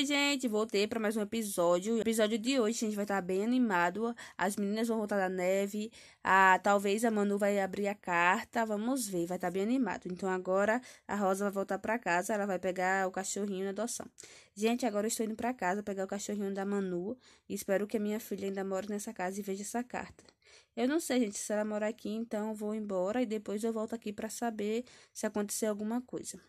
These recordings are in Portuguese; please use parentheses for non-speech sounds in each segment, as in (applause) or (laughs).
Oi, gente, voltei para mais um episódio. O episódio de hoje a gente vai estar tá bem animado. As meninas vão voltar da neve. Ah, talvez a Manu vai abrir a carta. Vamos ver, vai estar tá bem animado. Então agora a Rosa vai voltar para casa, ela vai pegar o cachorrinho na adoção. Gente, agora eu estou indo para casa pegar o cachorrinho da Manu e espero que a minha filha ainda more nessa casa e veja essa carta. Eu não sei, gente, se ela mora aqui, então eu vou embora e depois eu volto aqui para saber se aconteceu alguma coisa.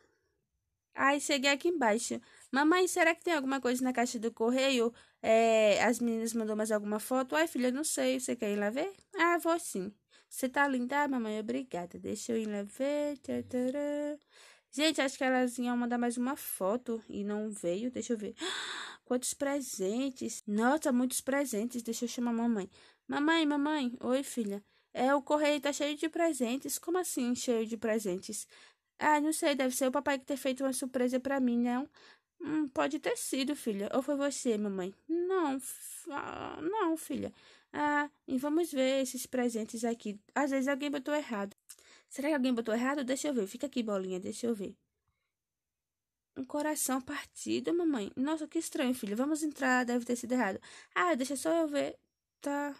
Aí cheguei aqui embaixo. Mamãe, será que tem alguma coisa na caixa do correio? É, as meninas mandou mais alguma foto? Ai, filha, não sei. Você quer ir lá ver? Ah, vou sim. Você tá linda, ah, mamãe? Obrigada. Deixa eu ir lá ver. Gente, acho que elas iam mandar mais uma foto e não veio. Deixa eu ver. (gasps) Quantos presentes? Nossa, muitos presentes. Deixa eu chamar a mamãe. Mamãe, mamãe. Oi, filha. É, o correio tá cheio de presentes. Como assim, cheio de presentes? Ah, não sei, deve ser o papai que ter feito uma surpresa para mim, não? Né? Hum, pode ter sido, filha. Ou foi você, mamãe? Não, não, filha. Ah, e vamos ver esses presentes aqui. Às vezes alguém botou errado. Será que alguém botou errado? Deixa eu ver. Fica aqui, bolinha, deixa eu ver. Um coração partido, mamãe. Nossa, que estranho, filha. Vamos entrar, deve ter sido errado. Ah, deixa só eu ver. Tá.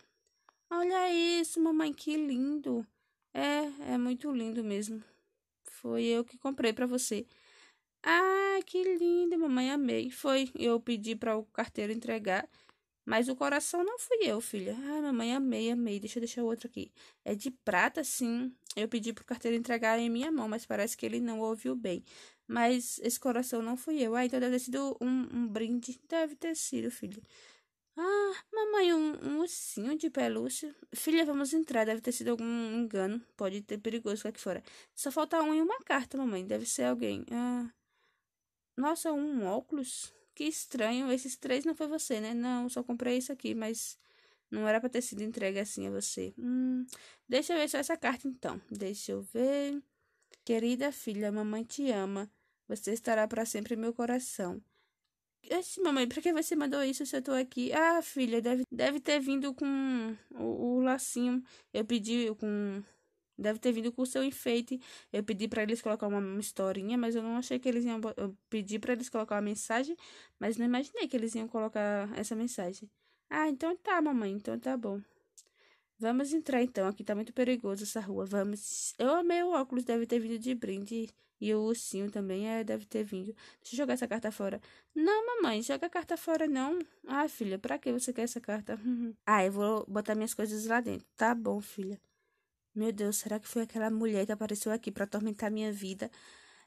Olha isso, mamãe, que lindo. É, é muito lindo mesmo. Foi eu que comprei para você. Ah, que linda, mamãe, amei. Foi, eu pedi para o carteiro entregar. Mas o coração não fui eu, filha. Ai, ah, mamãe, amei, amei. Deixa eu deixar outro aqui. É de prata, sim. Eu pedi pro carteiro entregar em minha mão, mas parece que ele não ouviu bem. Mas esse coração não fui eu. Ah, então deve ter sido um, um brinde. Deve ter sido, filha. Ah, mamãe, um, um ursinho de pelúcia. Filha, vamos entrar. Deve ter sido algum engano. Pode ter perigoso aqui fora. Só falta um e uma carta, mamãe. Deve ser alguém. Ah. Nossa, um óculos? Que estranho. Esses três não foi você, né? Não, só comprei isso aqui, mas não era para ter sido entregue assim a você. Hum, deixa eu ver só essa carta então. Deixa eu ver. Querida filha, mamãe te ama. Você estará para sempre em meu coração. Assim, mamãe, pra que você mandou isso se eu tô aqui? Ah, filha, deve, deve ter vindo com o, o lacinho. Eu pedi com. Deve ter vindo com o seu enfeite. Eu pedi para eles colocar uma historinha, mas eu não achei que eles iam. Eu pedi para eles colocar uma mensagem, mas não imaginei que eles iam colocar essa mensagem. Ah, então tá, mamãe, então tá bom. Vamos entrar então, aqui tá muito perigoso essa rua. Vamos. Eu amei o óculos, deve ter vindo de brinde. E o ursinho também é, deve ter vindo. Deixa eu jogar essa carta fora. Não, mamãe, joga a carta fora não. Ah, filha, pra que você quer essa carta? (laughs) ah, eu vou botar minhas coisas lá dentro. Tá bom, filha. Meu Deus, será que foi aquela mulher que apareceu aqui para atormentar minha vida?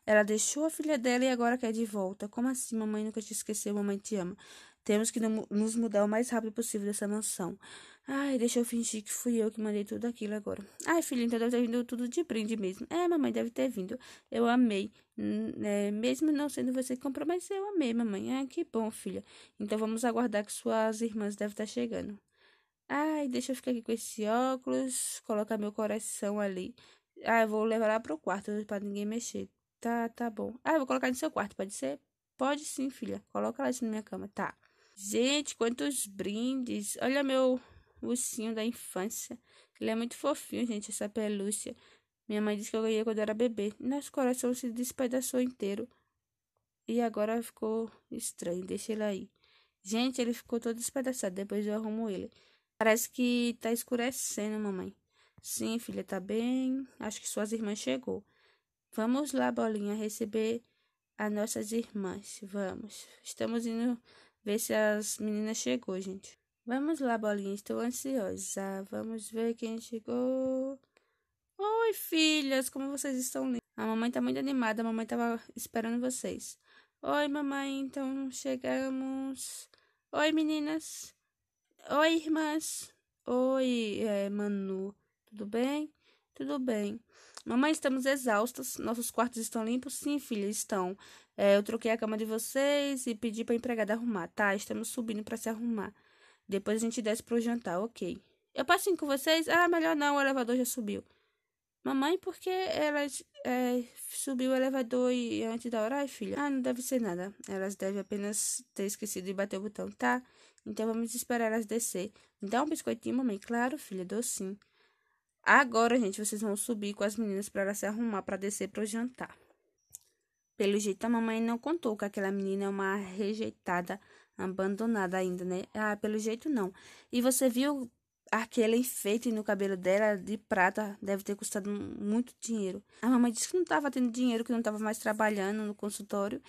Ela deixou a filha dela e agora quer de volta. Como assim, mamãe nunca te esqueceu, mamãe te ama. Temos que nos mudar o mais rápido possível dessa mansão. Ai, deixa eu fingir que fui eu que mandei tudo aquilo agora. Ai, filha então deve ter vindo tudo de brinde mesmo. É, mamãe, deve ter vindo. Eu amei. Hum, é, mesmo não sendo você que comprou, mas eu amei, mamãe. Ai, que bom, filha. Então vamos aguardar que suas irmãs devem estar chegando. Ai, deixa eu ficar aqui com esse óculos, colocar meu coração ali. Ah, eu vou levar lá pro quarto para ninguém mexer. Tá, tá bom. Ah, eu vou colocar no seu quarto, pode ser? Pode sim, filha. Coloca lá isso na minha cama. Tá. Gente, quantos brindes. Olha meu ursinho da infância. Ele é muito fofinho, gente, essa pelúcia. Minha mãe disse que eu ganhei quando era bebê. Nosso coração se despedaçou inteiro. E agora ficou estranho. Deixa ele aí. Gente, ele ficou todo despedaçado. Depois eu arrumo ele. Parece que tá escurecendo, mamãe. Sim, filha, tá bem. Acho que suas irmãs chegou. Vamos lá, bolinha, receber as nossas irmãs. Vamos. Estamos indo ver se as meninas chegou, gente. Vamos lá, bolinha, estou ansiosa. Vamos ver quem chegou. Oi, filhas, como vocês estão? A mamãe tá muito animada, a mamãe tava esperando vocês. Oi, mamãe, então chegamos. Oi, meninas. Oi, irmãs. Oi, é, Manu. Tudo bem? Tudo bem. Mamãe, estamos exaustas. Nossos quartos estão limpos? Sim, filha, estão. É, eu troquei a cama de vocês e pedi para a empregada arrumar. Tá, estamos subindo para se arrumar. Depois a gente desce para o jantar, ok. Eu passo com vocês? Ah, melhor não, o elevador já subiu. Mamãe, por que elas é, subiu o elevador e antes da hora? Ai, filha. Ah, não deve ser nada. Elas devem apenas ter esquecido de bater o botão, tá? Então vamos esperar elas descer. dá um biscoitinho, mamãe. Claro, filha, dou sim. Agora, gente, vocês vão subir com as meninas para se arrumar para descer para o jantar. Pelo jeito, a mamãe não contou que aquela menina é uma rejeitada, abandonada ainda, né? Ah, pelo jeito não. E você viu aquele enfeite no cabelo dela de prata? Deve ter custado muito dinheiro. A mamãe disse que não estava tendo dinheiro, que não estava mais trabalhando no consultório.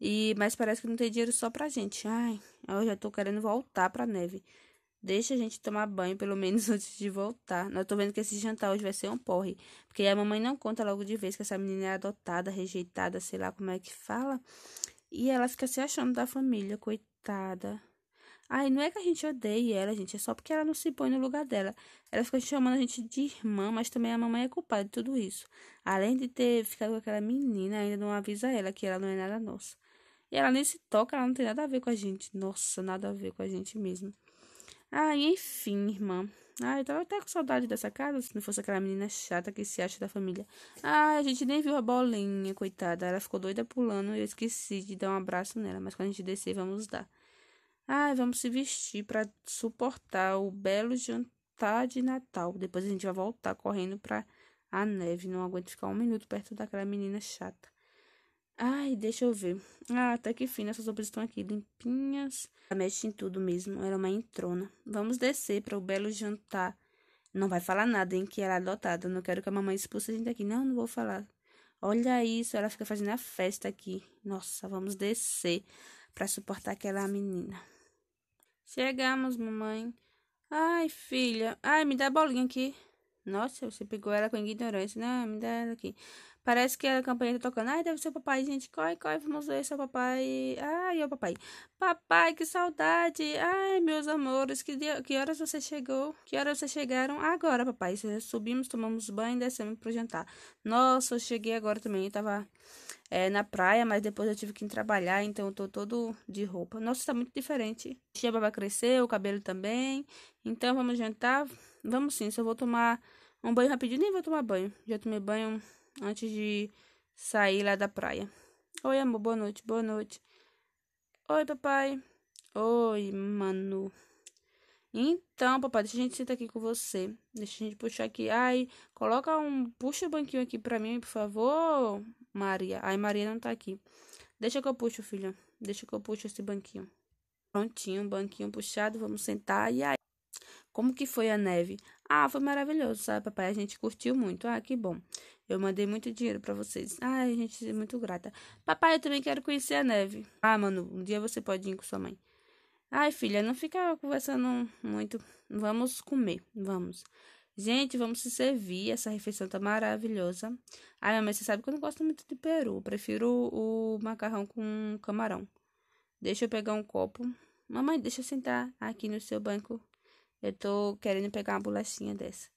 E mas parece que não tem dinheiro só para gente. Ai, eu já estou querendo voltar a neve. Deixa a gente tomar banho, pelo menos (laughs) antes de voltar. Não tô vendo que esse jantar hoje vai ser um porre. Porque a mamãe não conta logo de vez que essa menina é adotada, rejeitada, sei lá como é que fala. E ela fica se achando da família, coitada. Ai, não é que a gente odeie ela, gente. É só porque ela não se põe no lugar dela. Ela fica chamando a gente de irmã, mas também a mamãe é culpada de tudo isso. Além de ter ficado com aquela menina, ainda não avisa ela que ela não é nada nossa. E ela nem se toca, ela não tem nada a ver com a gente. Nossa, nada a ver com a gente mesmo. Ai, enfim, irmã. Ai, eu tava até com saudade dessa casa, se não fosse aquela menina chata que se acha da família. Ai, a gente nem viu a bolinha, coitada. Ela ficou doida pulando e eu esqueci de dar um abraço nela, mas quando a gente descer, vamos dar. Ai, vamos se vestir para suportar o belo jantar de Natal. Depois a gente vai voltar correndo pra a neve. Não aguento ficar um minuto perto daquela menina chata. Ai, deixa eu ver. Ah, até tá que fina essas roupas estão aqui, limpinhas. Mexe em tudo mesmo, era é uma entrona. Vamos descer para o belo jantar. Não vai falar nada, hein, que ela é adotada. Não quero que a mamãe expulse a gente daqui. Não, não vou falar. Olha isso, ela fica fazendo a festa aqui. Nossa, vamos descer para suportar aquela menina. Chegamos, mamãe. Ai, filha. Ai, me dá a bolinha aqui. Nossa, você pegou ela com ignorância. Não, me dá ela aqui. Parece que a campanha tá tocando. Ai, deve ser o papai, gente. Corre, corre, vamos ver seu papai. Ai, o papai. Papai, que saudade. Ai, meus amores, que, dia, que horas você chegou? Que horas você chegaram? Agora, papai. Subimos, tomamos banho e descemos pro jantar. Nossa, eu cheguei agora também. Eu tava é, na praia, mas depois eu tive que ir trabalhar, então eu tô todo de roupa. Nossa, tá muito diferente. A barba cresceu, o cabelo também. Então vamos jantar. Vamos sim, só vou tomar um banho rapidinho, nem vou tomar banho. Já tomei banho antes de sair lá da praia. Oi, amor, boa noite, boa noite. Oi, papai. Oi, Manu. Então, papai, deixa a gente sentar aqui com você. Deixa a gente puxar aqui. Ai, coloca um. Puxa o banquinho aqui pra mim, por favor, Maria. Ai, Maria não tá aqui. Deixa que eu puxo, filha. Deixa que eu puxo esse banquinho. Prontinho, banquinho puxado. Vamos sentar. E aí? Como que foi a neve? Ah, foi maravilhoso, sabe, papai? A gente curtiu muito. Ah, que bom. Eu mandei muito dinheiro para vocês. Ai, gente, é muito grata. Papai, eu também quero conhecer a neve. Ah, Manu, um dia você pode ir com sua mãe. Ai, filha, não fica conversando muito. Vamos comer, vamos. Gente, vamos se servir. Essa refeição tá maravilhosa. Ai, mamãe, você sabe que eu não gosto muito de peru. Eu prefiro o macarrão com camarão. Deixa eu pegar um copo. Mamãe, deixa eu sentar aqui no seu banco. Eu tô querendo pegar uma bolachinha dessa.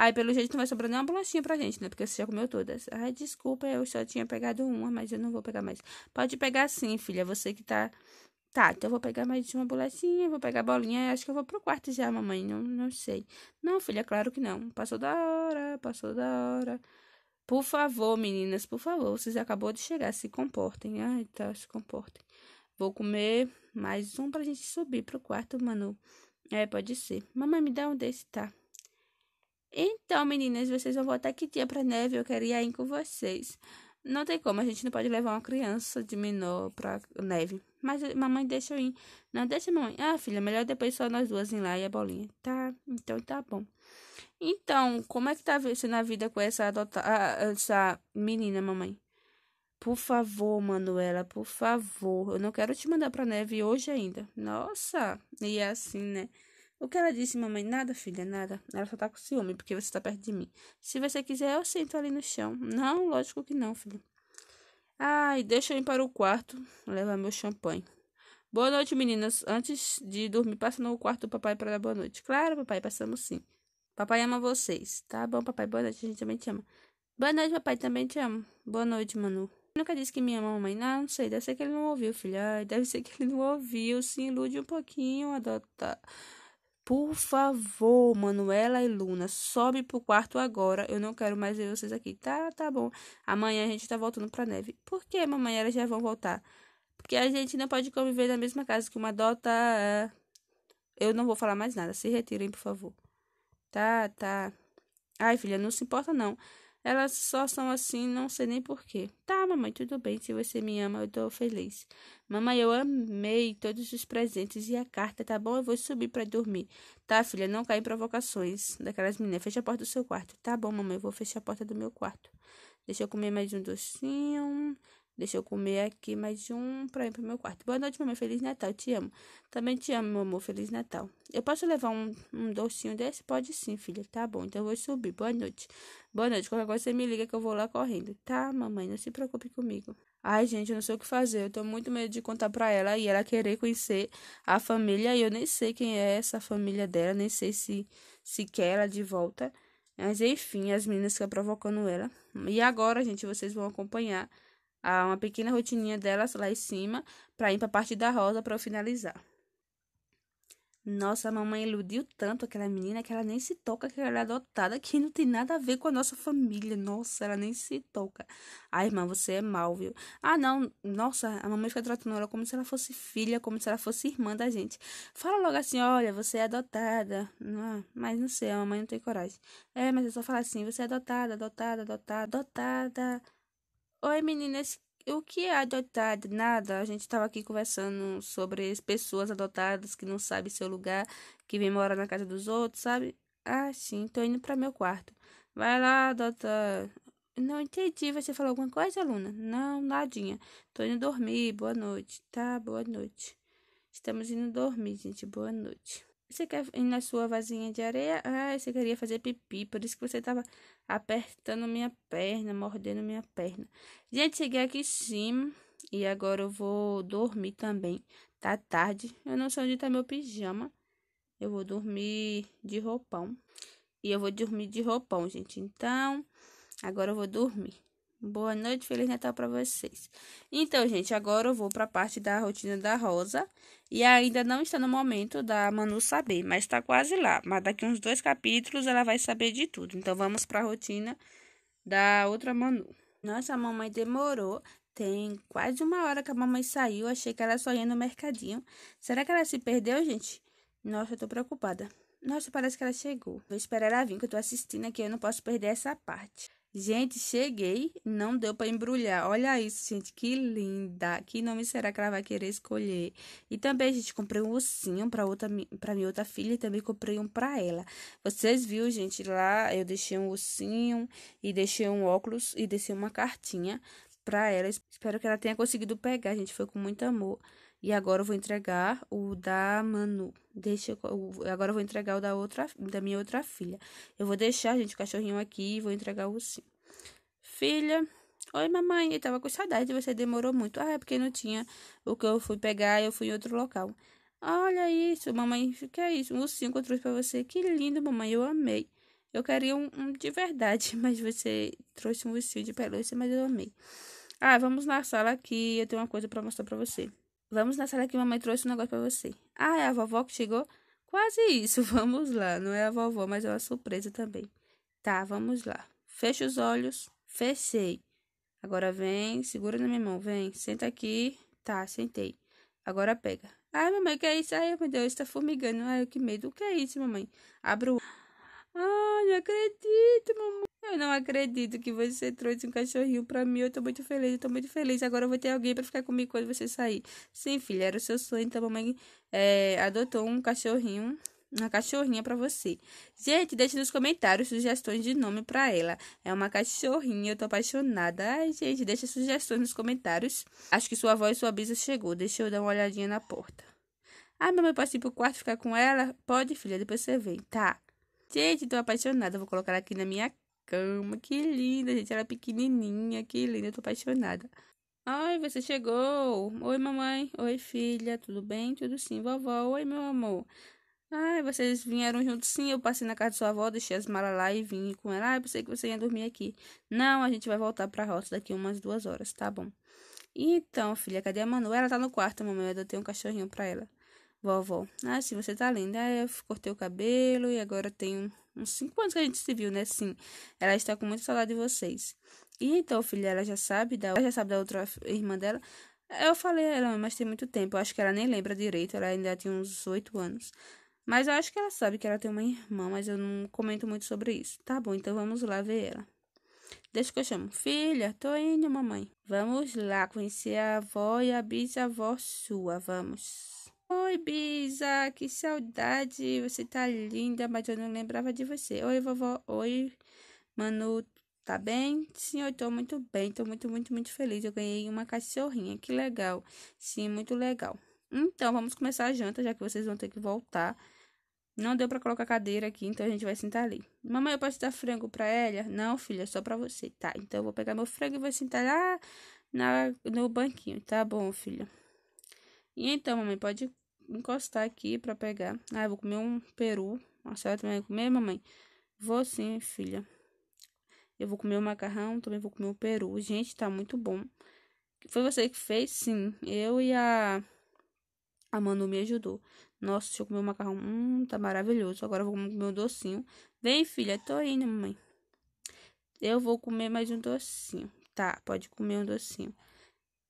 Aí, pelo jeito, não vai sobrar nenhuma bolachinha pra gente, né? Porque você já comeu todas. Ai, desculpa, eu só tinha pegado uma, mas eu não vou pegar mais. Pode pegar sim, filha, você que tá... Tá, então eu vou pegar mais uma bolachinha, vou pegar a bolinha, acho que eu vou pro quarto já, mamãe, não, não sei. Não, filha, claro que não. Passou da hora, passou da hora. Por favor, meninas, por favor, vocês acabou de chegar, se comportem. Ai, tá, se comportem. Vou comer mais um pra gente subir pro quarto, Manu. É, pode ser. Mamãe, me dá um desse, tá? Então, meninas, vocês vão voltar que dia pra neve? Eu quero ir aí com vocês. Não tem como, a gente não pode levar uma criança de menor pra neve. Mas eh, mamãe deixa eu ir. Não, deixa mamãe. Ah, filha, melhor depois só nós duas ir lá e a bolinha. Tá, então tá bom. Então, como é que tá sendo a vida com essa, adota... essa menina, mamãe? Por favor, Manuela, por favor. Eu não quero te mandar pra neve hoje ainda. Nossa, e é assim, né? O que ela disse, mamãe? Nada, filha, nada. Ela só tá com ciúme, porque você tá perto de mim. Se você quiser, eu sento ali no chão. Não, lógico que não, filha. Ai, deixa eu ir para o quarto levar meu champanhe. Boa noite, meninas. Antes de dormir, passa no quarto do papai para dar boa noite. Claro, papai, passamos sim. Papai ama vocês. Tá bom, papai, boa noite. A gente também te ama. Boa noite, papai, também te amo. Boa noite, Manu. Nunca disse que me ama, mamãe. Não, não sei. Deve ser que ele não ouviu, filha. Ai, deve ser que ele não ouviu. Se ilude um pouquinho, adota. Por favor, Manuela e Luna, sobe pro quarto agora. Eu não quero mais ver vocês aqui. Tá, tá bom. Amanhã a gente tá voltando pra neve. Por que, mamãe? Elas já vão voltar. Porque a gente não pode conviver na mesma casa que uma dota. Ah, eu não vou falar mais nada. Se retirem, por favor. Tá, tá. Ai, filha, não se importa não. Elas só são assim, não sei nem porquê. Tá, mamãe, tudo bem. Se você me ama, eu tô feliz. Mamãe, eu amei todos os presentes e a carta, tá bom? Eu vou subir para dormir. Tá, filha, não cai em provocações daquelas meninas. Fecha a porta do seu quarto. Tá bom, mamãe, eu vou fechar a porta do meu quarto. Deixa eu comer mais um docinho. Deixa eu comer aqui mais um pra ir pro meu quarto. Boa noite, mamãe. Feliz Natal. Te amo. Também te amo, meu amor. Feliz Natal. Eu posso levar um, um docinho desse? Pode sim, filha. Tá bom. Então eu vou subir. Boa noite. Boa noite. Qualquer coisa você me liga que eu vou lá correndo. Tá, mamãe. Não se preocupe comigo. Ai, gente, eu não sei o que fazer. Eu tô muito medo de contar pra ela e ela querer conhecer a família. E eu nem sei quem é essa família dela, nem sei se, se quer ela de volta. Mas enfim, as meninas ficam tá provocando ela. E agora, gente, vocês vão acompanhar a uma pequena rotininha delas lá em cima para ir para a parte da rosa para eu finalizar. Nossa, a mamãe iludiu tanto aquela menina que ela nem se toca que ela é adotada, que não tem nada a ver com a nossa família. Nossa, ela nem se toca. ai irmã, você é mal, viu? Ah, não. Nossa, a mamãe fica tratando ela como se ela fosse filha, como se ela fosse irmã da gente. Fala logo assim: olha, você é adotada. Ah, mas não sei, a mamãe não tem coragem. É, mas é só falar assim: você é adotada, adotada, adotada, adotada. Oi meninas, o que é adotado? Nada, a gente estava aqui conversando sobre as pessoas adotadas que não sabem seu lugar, que vem morar na casa dos outros, sabe? Ah, sim, tô indo para meu quarto. Vai lá, adota. Não entendi, você falou alguma coisa, Luna? Não, nadinha. Tô indo dormir, boa noite. Tá, boa noite. Estamos indo dormir, gente, boa noite. Você quer ir na sua vasinha de areia? Ah, você queria fazer pipi, por isso que você estava apertando minha perna, mordendo minha perna. Gente, cheguei aqui sim. E agora eu vou dormir também. Tá tarde. Eu não sei onde tá meu pijama. Eu vou dormir de roupão. E eu vou dormir de roupão, gente. Então, agora eu vou dormir. Boa noite, Feliz Natal para vocês. Então, gente, agora eu vou para a parte da rotina da Rosa. E ainda não está no momento da Manu saber, mas está quase lá. Mas daqui uns dois capítulos ela vai saber de tudo. Então, vamos para a rotina da outra Manu. Nossa, a mamãe demorou. Tem quase uma hora que a mamãe saiu. Achei que ela só ia no mercadinho. Será que ela se perdeu, gente? Nossa, eu tô preocupada. Nossa, parece que ela chegou. Vou esperar ela vir, que eu tô assistindo aqui. Eu não posso perder essa parte. Gente, cheguei, não deu para embrulhar. Olha isso, gente, que linda. Que nome será que ela vai querer escolher? E também, gente, comprei um ursinho para outra para minha outra filha e também comprei um para ela. Vocês viram, gente, lá eu deixei um ursinho e deixei um óculos e deixei uma cartinha para ela. Espero que ela tenha conseguido pegar, gente, foi com muito amor. E agora eu vou entregar o da Manu. Deixa eu, agora eu vou entregar o da outra da minha outra filha. Eu vou deixar, gente, o cachorrinho aqui e vou entregar o ursinho. Filha, oi mamãe, eu tava com saudade, você demorou muito. Ah, é porque não tinha o que eu fui pegar, eu fui em outro local. Olha isso, mamãe, o que é isso? Um ursinho que eu trouxe pra você. Que lindo, mamãe, eu amei. Eu queria um, um de verdade, (laughs) mas você trouxe um ursinho de pelúcia, mas eu amei. Ah, vamos na sala aqui, eu tenho uma coisa para mostrar para você. Vamos na sala que mamãe trouxe um negócio para você. Ah, é a vovó que chegou? Quase isso, (laughs) vamos lá. Não é a vovó, mas é uma surpresa também. Tá, vamos lá. Fecha os olhos. Fechei. Agora vem, segura na minha mão, vem. Senta aqui. Tá, sentei. Agora pega. Ai, mamãe, o que é isso? Ai, meu Deus, tá fumigando. Ai, que medo. O que é isso, mamãe? Abro. Ai, não acredito, mamãe. Eu não acredito que você trouxe um cachorrinho pra mim. Eu tô muito feliz, eu tô muito feliz. Agora eu vou ter alguém pra ficar comigo quando você sair. Sim, filha, era o seu sonho. Então a mamãe é, adotou um cachorrinho uma cachorrinha para você. Gente, deixe nos comentários sugestões de nome para ela. É uma cachorrinha, eu tô apaixonada. Ai, gente, deixa sugestões nos comentários. Acho que sua avó e sua bisa chegou. Deixa eu dar uma olhadinha na porta. Ah, mamãe, posso ir pro quarto ficar com ela? Pode, filha, depois você vem. Tá. Gente, tô apaixonada. Vou colocar aqui na minha cama. Que linda, gente. Ela é pequenininha. Que linda. Eu tô apaixonada. Ai, você chegou. Oi, mamãe. Oi, filha. Tudo bem? Tudo sim, vovó. Oi, meu amor. Ai, vocês vieram juntos? Sim, eu passei na casa de sua avó, deixei as malas lá e vim com ela. Ai, pensei que você ia dormir aqui. Não, a gente vai voltar pra roça daqui umas duas horas, tá bom? Então, filha, cadê a Manu? Ela tá no quarto, mamãe. Eu adotei um cachorrinho pra ela. Vovó. Ah, sim, você tá linda. Eu cortei o cabelo e agora tenho Uns cinco anos que a gente se viu, né? Sim. Ela está com muita saudade de vocês. E então, filha, ela já sabe da, ela já sabe da outra irmã dela. Eu falei a ela, mas tem muito tempo. Eu acho que ela nem lembra direito. Ela ainda tinha uns oito anos. Mas eu acho que ela sabe que ela tem uma irmã, mas eu não comento muito sobre isso. Tá bom, então vamos lá ver ela. Deixa que eu chamo. Filha, tô indo, mamãe. Vamos lá conhecer a avó e a bisavó sua. Vamos. Oi, Bisa, que saudade. Você tá linda, mas eu não lembrava de você. Oi, vovó. Oi, Manu. Tá bem? Sim, eu tô muito bem. Tô muito, muito, muito feliz. Eu ganhei uma cachorrinha. Que legal. Sim, muito legal. Então, vamos começar a janta, já que vocês vão ter que voltar. Não deu para colocar cadeira aqui, então a gente vai sentar ali. Mamãe, eu posso dar frango pra ela? Não, filha, só pra você. Tá, então eu vou pegar meu frango e vou sentar lá na, no banquinho. Tá bom, filha. E então, mamãe, pode encostar aqui para pegar. Ah, eu vou comer um peru. Marcela também vai comer, mamãe? Vou sim, filha. Eu vou comer o macarrão, também vou comer o um peru. Gente, tá muito bom. Foi você que fez? Sim. Eu e a, a Manu me ajudou. Nossa, deixa eu comer o macarrão. Hum, tá maravilhoso. Agora eu vou comer o docinho. Vem, filha, tô indo, mamãe. Eu vou comer mais um docinho. Tá, pode comer um docinho.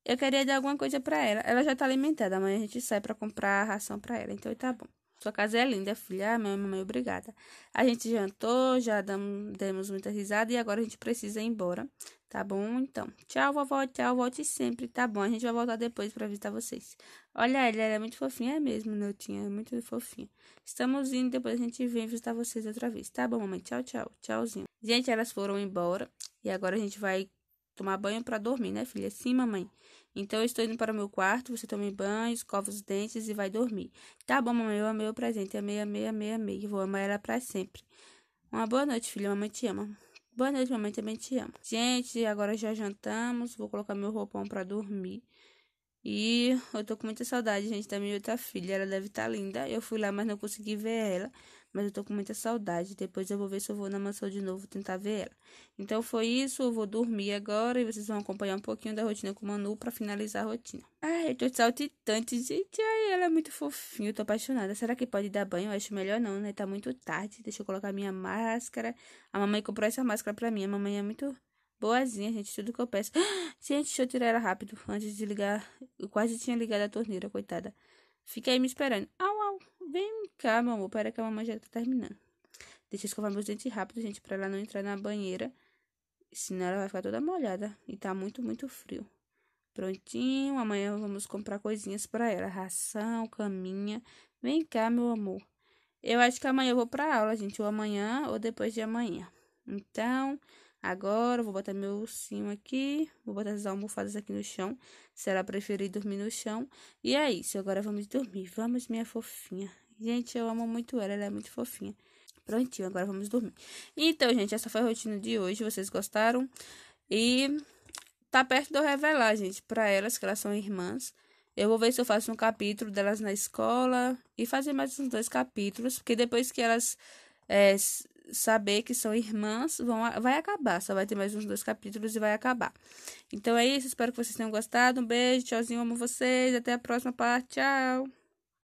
Eu queria dar alguma coisa para ela. Ela já tá alimentada. Amanhã a gente sai para comprar ração para ela. Então tá bom. Sua casa é linda, filha. Ah, minha mamãe, obrigada. A gente jantou, já damos, demos muita risada e agora a gente precisa ir embora. Tá bom? Então, tchau, vovó. Tchau, volte sempre. Tá bom, a gente vai voltar depois para visitar vocês. Olha, ela era é muito fofinha é mesmo, Neutinha. Né? muito fofinha. Estamos indo, depois a gente vem visitar vocês outra vez. Tá bom, mamãe? Tchau, tchau. Tchauzinho. Gente, elas foram embora e agora a gente vai tomar banho para dormir, né, filha? Sim, mamãe. Então eu estou indo para o meu quarto, você tome banho, escova os dentes e vai dormir. Tá bom, mamãe, eu amei o presente. Amei, amei, amei, amei. Vou amar ela para sempre. Uma boa noite, filha, Mamãe te ama. Boa noite, mamãe também te ama. Gente, agora já jantamos. Vou colocar meu roupão para dormir. E eu tô com muita saudade, gente, da minha outra filha. Ela deve estar tá linda. Eu fui lá, mas não consegui ver ela mas eu tô com muita saudade. Depois eu vou ver se eu vou na mansão de novo tentar ver ela. Então foi isso, eu vou dormir agora e vocês vão acompanhar um pouquinho da rotina com o Manu para finalizar a rotina. Ai, eu tô saltitante, gente. Ai, ela é muito fofinha, eu tô apaixonada. Será que pode dar banho? Eu acho melhor não, né? Tá muito tarde. Deixa eu colocar minha máscara. A mamãe comprou essa máscara pra mim. A mamãe é muito boazinha, gente, tudo que eu peço. (gasps) Gente, deixa eu tirar ela rápido, antes de ligar. Eu quase tinha ligado a torneira, coitada. Fica aí me esperando. Au! Vem cá, meu amor, para que a mamãe já tá terminando. Deixa eu escovar meus dentes rápido, gente, para ela não entrar na banheira. Senão ela vai ficar toda molhada. E tá muito, muito frio. Prontinho, amanhã vamos comprar coisinhas para ela. Ração, caminha. Vem cá, meu amor. Eu acho que amanhã eu vou pra aula, gente. Ou amanhã ou depois de amanhã. Então, Agora, vou botar meu ursinho aqui, vou botar as almofadas aqui no chão, se ela preferir dormir no chão. E é isso, agora vamos dormir. Vamos, minha fofinha. Gente, eu amo muito ela, ela é muito fofinha. Prontinho, agora vamos dormir. Então, gente, essa foi a rotina de hoje, vocês gostaram? E tá perto de eu revelar, gente, para elas que elas são irmãs. Eu vou ver se eu faço um capítulo delas na escola e fazer mais uns dois capítulos, porque depois que elas é, saber que são irmãs vão, vai acabar. Só vai ter mais uns dois capítulos e vai acabar. Então é isso. Espero que vocês tenham gostado. Um beijo, tchauzinho, amo vocês. Até a próxima parte. Tchau.